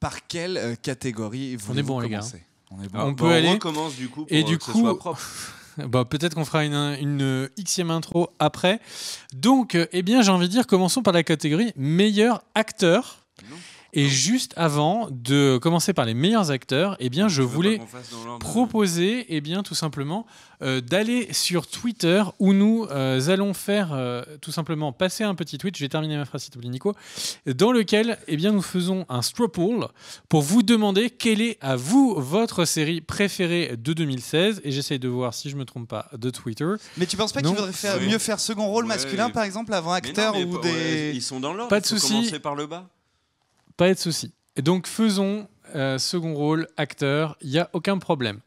Par quelle euh, catégorie vous On est bon, les gars. On bah, peut bah, aller. On recommence du coup pour Et euh, du que coup... ce soit propre. Bah, peut-être qu'on fera une, une euh, xème intro après. Donc, eh bien, j'ai envie de dire, commençons par la catégorie meilleur acteur. Non. Et juste avant de commencer par les meilleurs acteurs, eh bien, je, voulais proposer eh bien, tout simplement euh, d'aller sur Twitter où nous euh, allons faire euh, tout simplement passer un petit tweet. J'ai terminé ma phrase, s'il Nico. Dans lequel eh bien, nous faisons un straw poll pour vous demander quelle est à vous votre série préférée de 2016. Et j'essaye de voir si je me trompe pas de Twitter. Mais tu ne penses pas qu'il faudrait faire, mieux faire second rôle masculin, par exemple, avant acteur ou des. ils sont dans l'ordre. Pas de souci. Commencer par le bas. Pas de souci. Et donc faisons euh, second rôle, acteur, il n'y a aucun problème.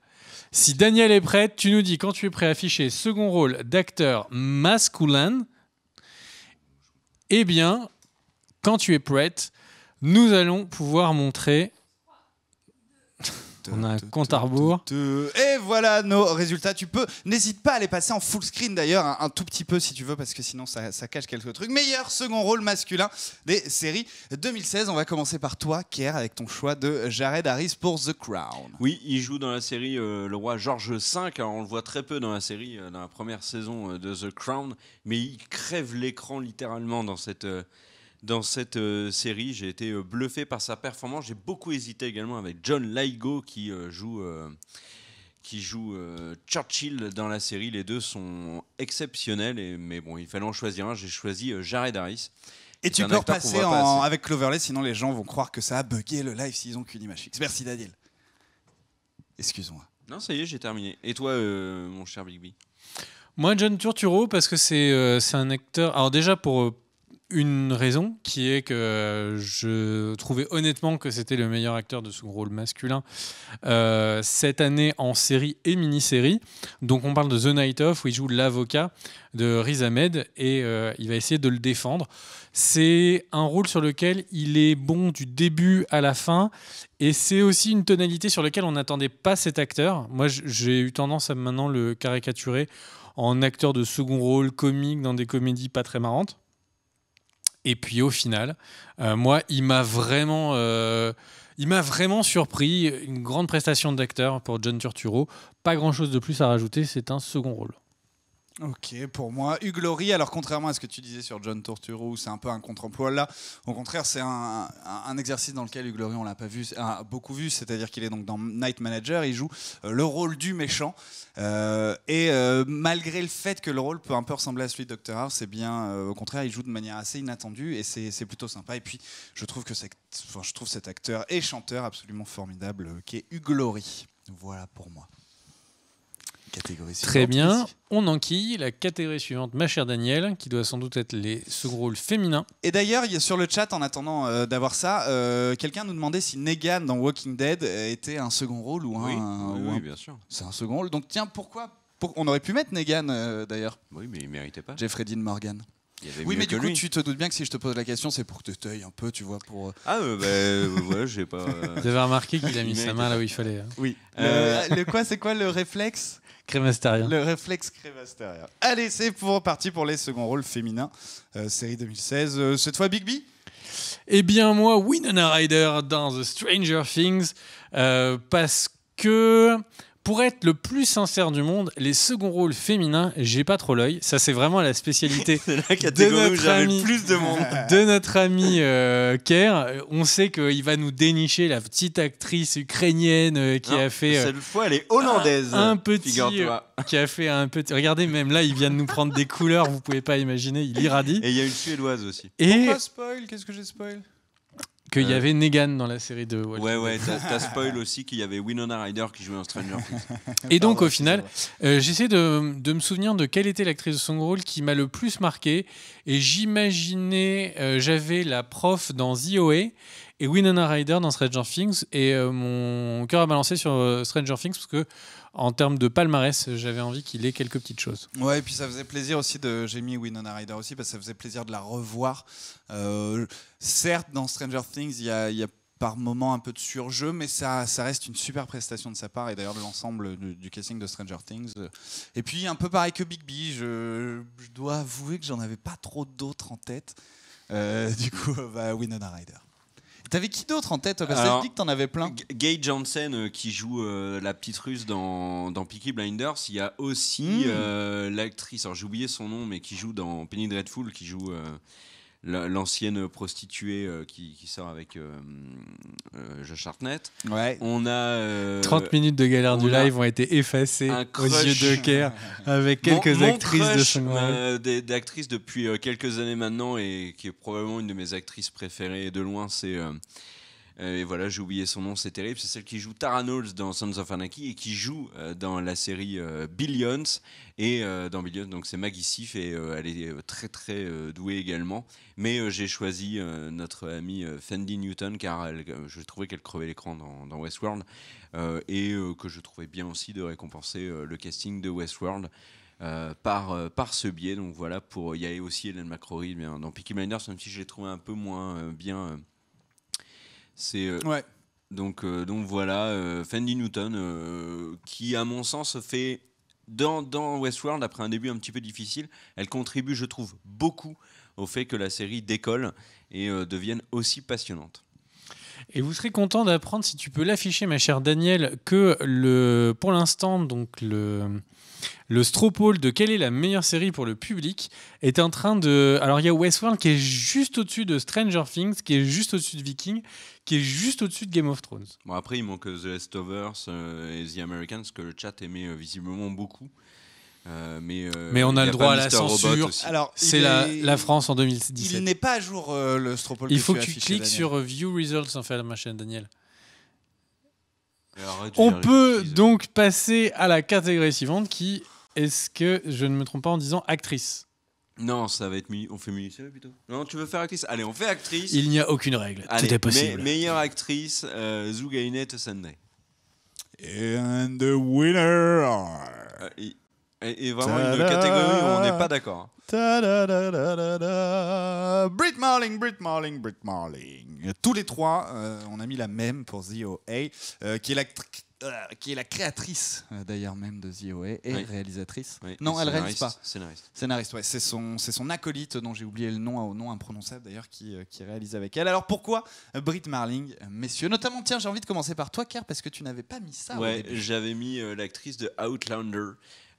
Si Daniel est prêt, tu nous dis quand tu es prêt à afficher second rôle d'acteur masculin. Eh bien, quand tu es prêt, nous allons pouvoir montrer. On a un compte à rebours. Et voilà nos résultats. Tu peux, n'hésite pas à les passer en full screen d'ailleurs, un, tout petit peu si tu veux, parce que sinon ça, cache quelques trucs. Meilleur second rôle masculin des séries 2016. On va commencer par toi, Kier, avec ton choix de Jared Harris pour The Crown. Oui, il joue dans la série euh, Le Roi George V. on le voit très peu dans la série, euh, dans la première saison euh, de The Crown, mais il crève l'écran littéralement dans cette dans cette euh, série. J'ai été euh, bluffé par sa performance. J'ai beaucoup hésité également avec John Ligo euh, qui joue. qui joue Churchill dans la série. Les deux sont exceptionnels, et, mais bon, il fallait en choisir un. J'ai choisi Jared Harris. Et tu peux repasser avec Cloverley, sinon les gens vont croire que ça a bugué le live s'ils ont qu'une image. Merci Daniel. Excuse-moi. Non, ça y est, j'ai terminé. Et toi, mon cher Bigby Moi, John Turturro, parce que c'est un acteur. Alors, déjà, pour, une raison qui est que euh, je trouvais honnêtement que c'était le meilleur acteur de son rôle masculin euh, cette année en série et mini-série. Donc on parle de The Night Of où il joue l'avocat de Riz Ahmed et euh, il va essayer de le défendre. C'est un rôle sur lequel il est bon du début à la fin et c'est aussi une tonalité sur laquelle on n'attendait pas cet acteur. Moi j'ai eu tendance à maintenant le caricaturer en acteur de second rôle comique dans des comédies pas très marrantes. Et puis au final, euh, moi, il m'a vraiment, euh, il m'a vraiment surpris. Une grande prestation d'acteur pour John Turturro. Pas grand chose de plus à rajouter. C'est un second rôle. Ok, pour moi, Huglory, alors contrairement à ce que tu disais sur John Torturo, c'est un peu un contre-emploi, là, au contraire, c'est un, exercice dans lequel Huglory on l'a pas vu, beaucoup vu, c'est-à-dire qu'il est donc dans Night Manager, il joue euh, le rôle du méchant, euh, et euh, malgré le fait que le rôle peut un peu ressembler à celui de Dr House, c'est bien, au contraire, il joue de manière assez inattendue, et c'est plutôt sympa, et puis je trouve, que je trouve cet acteur et chanteur absolument formidable, qui est Huglory, Voilà pour moi. Catégorie Très bien. On enquille la catégorie suivante, ma chère Danielle, qui doit sans doute être les second rôles féminins. Et d'ailleurs, il y sur le chat, en attendant euh, d'avoir ça, euh, quelqu'un nous demandait si Negan dans Walking Dead euh, était un second rôle ou un. Oui, bien sûr. C'est un second rôle. Donc tiens, pourquoi On aurait pu mettre Negan d'ailleurs. Oui, mais il méritait pas. Jeffrey Dean Morgan oui, mais du coup, tu te doutes bien que si je te pose la question, c'est pour que tu t'œilles un peu, tu vois. Pour... Euh, ah, euh, ben, bah, euh, voilà, j'ai pas. Tu avais remarqué qu'il a mis sa main là où il fallait. Hein. Oui. Ah, le, quoi, c'est quoi le réflexe Crémastérien. Le réflexe crémastérien. Allez, c'est pour parti pour les seconds rôles féminins, série 2016. cette fois, B Eh bien, moi, Winona Ryder dans The Stranger Things, parce que. Pour être le plus sincère du monde, les seconds rôles féminins, j'ai pas trop l'œil. Ça, c'est vraiment la spécialité de notre ami, euh, Kerr. Euh, on sait qu'il va nous dénicher la petite actrice ukrainienne euh, qui a fait Cette fois, elle est hollandaise. un petit, qui a fait un Regardez, même là, il vient de nous prendre des couleurs. Vous pouvez pas imaginer. Il irradie. Et il y a une suédoise aussi. Et spoil Qu'est-ce que j'ai spoil qu'il y euh, avait Negan dans la série de Ouais, ouais, t'as, spoil aussi qu'il y avait Winona Ryder qui jouait en Stranger Things. Et donc, au final, euh, j'essaie de, de, me souvenir de quelle était l'actrice de son rôle qui m'a le plus marqué. Et j'imaginais, euh, j'avais la prof dans OA, et Winona Ryder dans Stranger Things. Et mon cœur a balancé sur Stranger Things parce que en termes de palmarès, j'avais envie qu'il ait quelques petites choses. Ouais, et puis ça faisait plaisir aussi de. J'ai mis Winona Ryder aussi parce que ça faisait plaisir de la revoir. Euh, certes, dans Stranger Things, il y a, par moments un peu de surjeu, mais ça, ça reste une super prestation de sa part et d'ailleurs de l'ensemble du, casting de Stranger Things. Et puis un peu pareil que Big B, je, dois avouer que j'en avais pas trop d'autres en tête. Euh, du coup, bah, Winona Ryder. T'avais qui d'autre en tête Parce que dit que t'en avais plein. Gay Johnson euh, qui joue euh, la petite russe dans, dans Peaky Blinders. Il y a aussi hmm. euh, l'actrice, alors j'ai oublié son nom, mais qui joue dans Penny Dreadful, qui joue l'ancienne prostituée euh, qui, sort avec euh, euh, Josh Hartnett. Ouais. On a 30 minutes de galère du live ont été effacées aux yeux de Kerr avec quelques actrices de crush, d'actrices depuis quelques années maintenant et qui est probablement une de mes actrices préférées de loin, c'est euh, et voilà, j'ai oublié son nom, c'est terrible. C'est celle qui joue Tara Knowles dans Sons of Anarchy et qui joue euh, dans la série euh, Billions. Et dans Billions, donc c'est Maggie Sif et elle est très très douée également. Mais j'ai choisi notre amie Fendi Newton car elle, je trouvais qu'elle crevait l'écran dans, Westworld et que je trouvais bien aussi de récompenser le casting de Westworld. par, par ce biais. Donc voilà, pour il y a aussi Hélène McCrory hein, dans Peaky Blinders, même si je l'ai trouvé un peu moins bien c'est euh, ouais. donc euh, donc voilà euh, Fendi Newton qui à mon sens fait dans, Westworld après un début un petit peu difficile, elle contribue je trouve beaucoup au fait que la série décolle et devienne aussi passionnante. Et vous serez content d'apprendre, si tu peux l'afficher, ma chère Danielle que le, pour l'instant, donc le, le Stropole de quelle est la meilleure série pour le public est en train de. Alors, il y a Westworld qui est juste au-dessus de Stranger Things, qui est juste au-dessus de Viking, qui est juste au-dessus de Game of Thrones. Bon, après, il manque euh, The Last of Us et The Americans, que le chat aimait euh, visiblement beaucoup. Euh, mais, mais on a, le droit à la censure. Alors, c'est la, la, France en 2017. Il n'est pas à jour le Stropol. Il faut que, tu cliques sur View Results en fait ma chaîne, Daniel. on peut donc passer à la catégorie suivante qui, est-ce que je ne me trompe pas en disant actrice non, ça va être. On fait municipal plutôt Non, tu veux faire actrice Allez, on fait actrice. Il n'y a aucune règle. Allez, Tout est possible. meilleure actrice, euh, Sunday. And the winner. are. Euh, et, vraiment une catégorie où on n'est pas d'accord. Hein. Brit Marling, Brit Marling, Brit Marling. Tous les trois, euh, on a mis la même pour Z.O.A., euh, qui est l'actrice euh, qui est la créatrice euh, d'ailleurs même de The OA et réalisatrice. Non, elle réalise pas. Scénariste. Scénariste, ouais. C'est son, c'est son acolyte dont j'ai oublié le nom, au nom imprononçable d'ailleurs, qui, euh, qui réalise avec elle. Alors pourquoi Britt Marling, messieurs Notamment, tiens, j'ai envie de commencer par toi, Kerr, parce que tu n'avais pas mis ça. Ouais, j'avais mis l'actrice de Outlander.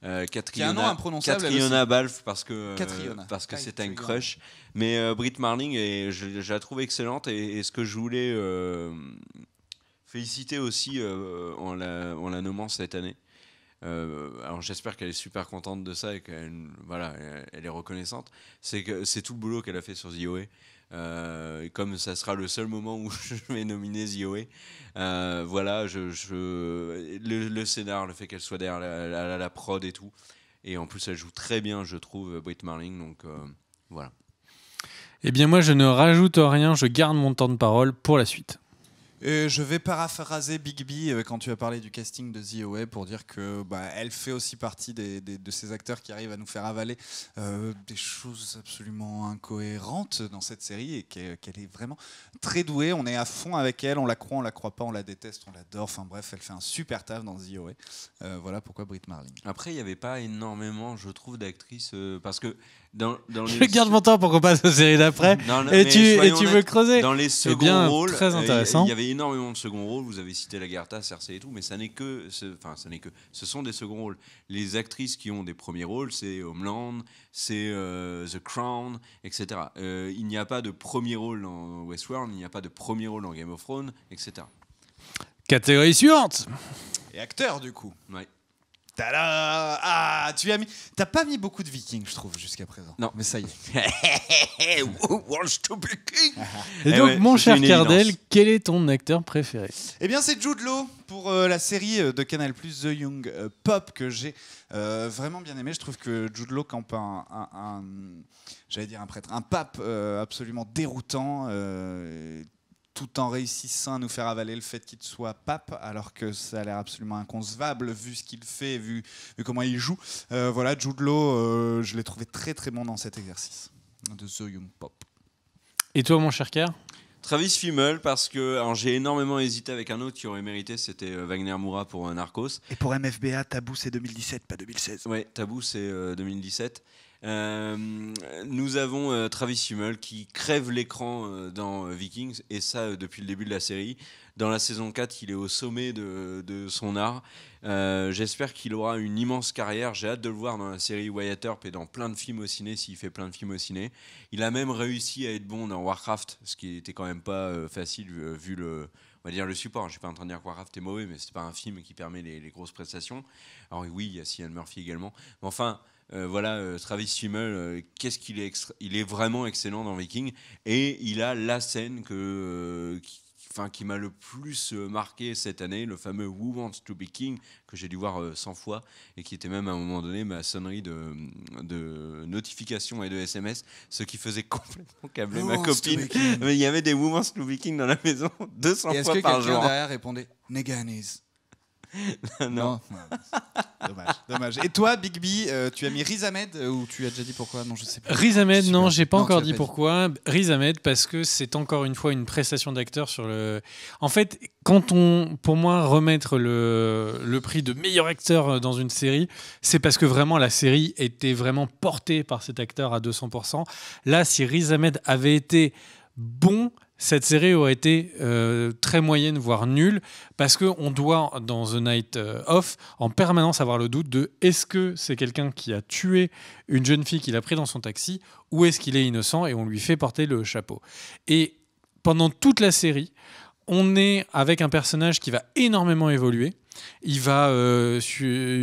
Euh, Catriona, Catriona balf parce que Catriona. parce que c'est un crush mais Britt Marling et je, la trouve excellente et ce que je voulais féliciter aussi euh, en, la, nommant cette année. Euh, alors j'espère qu'elle est super contente de ça et qu'elle voilà, elle est reconnaissante. C'est que c'est tout le boulot qu'elle a fait sur Zioé. Euh, comme ça sera le seul moment où je vais nominer Zioé, euh, voilà, je, le, scénar, le fait qu'elle soit derrière la, la, prod et tout. Et en plus, elle joue très bien, je trouve, Britt Marling. Donc euh, voilà. Eh bien, moi, je ne rajoute rien, je garde mon temps de parole pour la suite je vais paraphraser Bigby euh, quand tu as parlé du casting de The pour dire que bah, elle fait aussi partie des, de ces acteurs qui arrivent à nous faire avaler euh, des choses absolument incohérentes dans cette série et qu'elle est vraiment très douée. On est à fond avec elle, on la croit, on la croit pas, on la déteste, on l'adore. Enfin bref, elle fait un super taf dans The euh, voilà pourquoi Britt Marling. Après, il n'y avait pas énormément, je trouve, d'actrices parce que je garde mon temps pour qu'on passe aux séries d'après. Et tu, et tu veux creuser Dans les seconds bien, rôles, très euh, intéressant. il y avait énormément de seconds rôles. Vous avez cité Lagarta, Cersei et tout, mais ça n'est que, enfin, ça n'est que, ce sont des seconds rôles. Les actrices qui ont des premiers rôles, c'est Homeland, c'est euh, The Crown, etc. Euh, il n'y a pas de premier rôle dans Westworld, il n'y a pas de premier rôle en Game of Thrones, etc. Catégorie suivante. Et acteur du coup. Ouais. Tada Ah, tu as mis. T'as pas mis beaucoup de Vikings, je trouve, jusqu'à présent. Non, mais ça y est. Et eh donc, mon cher Cardel, quel est ton acteur préféré Eh bien, c'est Jude Law pour euh, la série euh, de Canal Plus The Young euh, Pop que j'ai vraiment bien aimé. Je trouve que Jude Law campe un, j'allais dire un prêtre, un pape absolument déroutant tout en réussissant à nous faire avaler le fait qu'il soit pape, alors que ça a l'air absolument inconcevable vu ce qu'il fait, vu, comment il joue. Euh, voilà, Jude Law, euh, je l'ai trouvé très très bon dans cet exercice de The Young Pop. Et toi, mon cher Kerr Travis Fimmel, parce que j'ai énormément hésité avec un autre qui aurait mérité, c'était euh, Wagner Moura pour Narcos. Et pour MFBA, Tabou c'est 2017, pas 2016. Oui, Tabou c'est 2017. Euh, nous avons euh, Travis Hummel qui crève l'écran euh, dans Vikings, et ça depuis le début de la série. Dans la saison 4, il est au sommet de, son art. J'espère qu'il aura une immense carrière. J'ai hâte de le voir dans la série Wyatt Earp et dans plein de films au ciné, s'il fait plein de films au ciné. Il a même réussi à être bon dans Warcraft, ce qui était quand même pas facile vu le, on va dire le support. Je suis pas en train de dire que Warcraft est mauvais, mais c'est pas un film qui permet les, grosses prestations. Alors oui, il y a Sienna Murphy également. Mais enfin, euh, voilà, euh, Travis Fimmel, euh, qu'est-ce qu'il est, il est vraiment excellent dans Viking, et il a la scène que, qui, Enfin, qui m'a le plus marqué cette année, le fameux Who Wants to Be King, que j'ai dû voir 100 fois, et qui était même à un moment donné ma sonnerie de, de notification et de SMS, ce qui faisait complètement câbler ma copine. Mais il y avait des Who Wants to Be King dans la maison 200 fois par jour. Est-ce que quelqu'un derrière répondait Neganis non. dommage, Et toi, Bigby, euh, tu as mis Riz Ahmed euh, ou tu as déjà dit pourquoi Non, je sais pas. Riz Ahmed, non, j'ai pas encore dit pourquoi. Riz Ahmed, parce que c'est encore une fois une prestation d'acteur sur le. En fait, quand on, pour moi, remettre le, le prix de meilleur acteur euh, dans une série, c'est parce que vraiment la série était vraiment portée par cet acteur à 200%. Là, si Riz Ahmed avait été bon, cette série aurait été euh, très moyenne, voire nulle, parce qu'on doit, dans The Night euh, Off, en permanence avoir le doute de est-ce que c'est quelqu'un qui a tué une jeune fille qu'il a pris dans son taxi, ou est-ce qu'il est innocent et on lui fait porter le chapeau. Et pendant toute la série, on est avec un personnage qui va énormément évoluer, il va euh,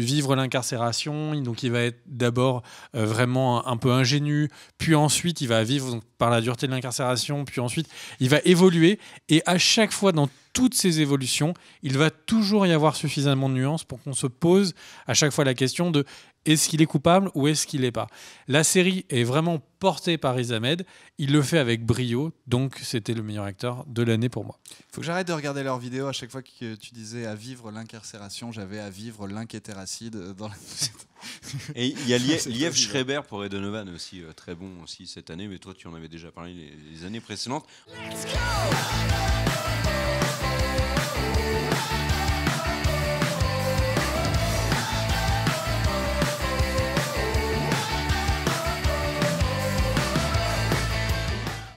vivre l'incarcération, donc il va être d'abord euh, vraiment un, peu ingénu, puis ensuite il va vivre par la dureté de l'incarcération, puis ensuite il va évoluer, et à chaque fois dans toutes ces évolutions, il va toujours y avoir suffisamment de nuances pour qu'on se pose à chaque fois la question de est-ce qu'il est coupable ou est-ce qu'il n'est pas La série est vraiment portée par Isamed. Il le fait avec brio, donc c'était le meilleur acteur de l'année pour moi. Faut que j'arrête de regarder leurs vidéos. À chaque fois que tu disais à vivre l'incarcération, j'avais à vivre l'inquétéracide dans la. Et il y a Liev Schreiber pour Edenovan aussi, euh, très bon aussi cette année, mais toi tu en avais déjà parlé les, années précédentes.